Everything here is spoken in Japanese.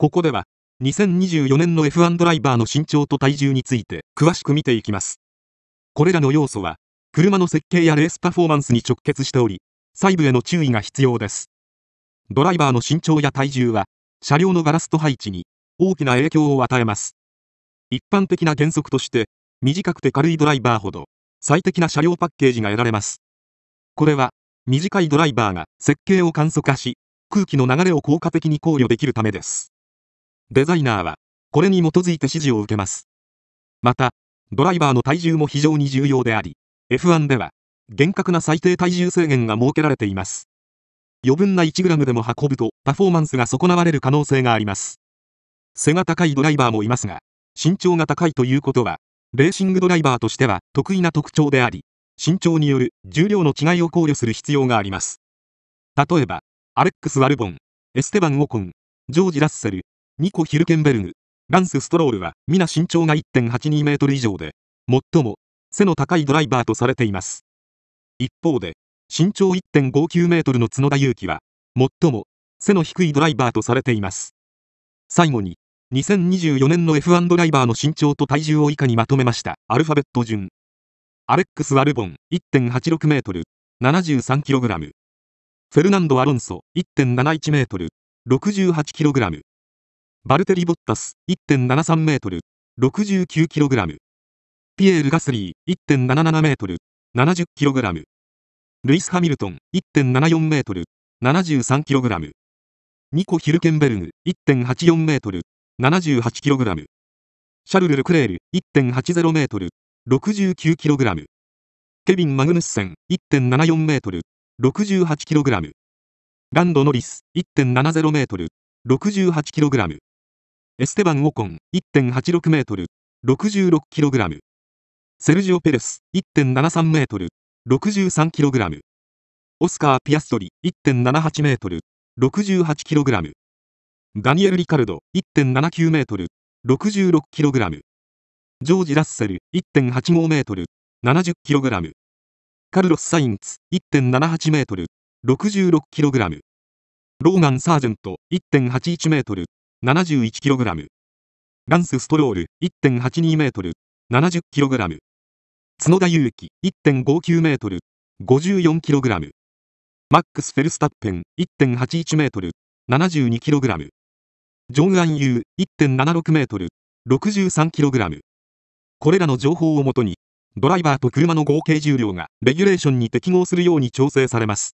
ここでは、2024年の F1 ドライバーの身長と体重について詳しく見ていきます。これらの要素は、車の設計やレースパフォーマンスに直結しており、細部への注意が必要です。ドライバーの身長や体重は、車両のガラスと配置に大きな影響を与えます。一般的な原則として、短くて軽いドライバーほど最適な車両パッケージが得られます。これは、短いドライバーが設計を簡素化し、空気の流れを効果的に考慮できるためです。デザイナーは、これに基づいて指示を受けます。また、ドライバーの体重も非常に重要であり、F1 では、厳格な最低体重制限が設けられています。余分な 1g でも運ぶと、パフォーマンスが損なわれる可能性があります。背が高いドライバーもいますが、身長が高いということは、レーシングドライバーとしては得意な特徴であり、身長による重量の違いを考慮する必要があります。例えば、アレックス・ワルボン、エステバン・オコン、ジョージ・ラッセル、ニコ・ヒルケンベルグ、ランス・ストロールは皆身長が1.82メートル以上で、最も背の高いドライバーとされています。一方で、身長1.59メートルの角田裕希は、最も背の低いドライバーとされています。最後に、2024年の F1 ドライバーの身長と体重を以下にまとめました。アルファベット順。アレックス・アルボン、1.86メートル、73キログラム。フェルナンド・アロンソ、1.71メートル、68キログラム。バルテリ・ボッタス1.73メートル、69キログラム。ピエール・ガスリー1.77メートル、70キログラム。ルイス・ハミルトン1.74メートル、73キログラム。ニコ・ヒルケンベルグ1.84メートル、78キログラム。シャルル・ルクレール1.80メートル、69キログラム。ケビン・マグヌッセン1.74メートル、68キログラム。ランド・ノリス1.70メートル、6 8ラム。エステバン・オコン1.86メートル、66キログラム。セルジオ・ペレス1.73メートル、63キログラム。オスカー・ピアストリ1.78メートル、68キログラム。ダニエル・リカルド1.79メートル、66キログラム。ジョージ・ラッセル1.85メートル、70キログラム。カルロス・サインツ1.78メートル、66キログラム。ローガン・サージェント1.81メートル、71kg。ランス・ストロール、1.82メートル、70kg。角田祐希、1.59メートル、54kg。マックス・フェルスタッペン、1.81メートル、72kg。ジョン・アン・ユー、1.76メートル、63kg。これらの情報をもとに、ドライバーと車の合計重量がレギュレーションに適合するように調整されます。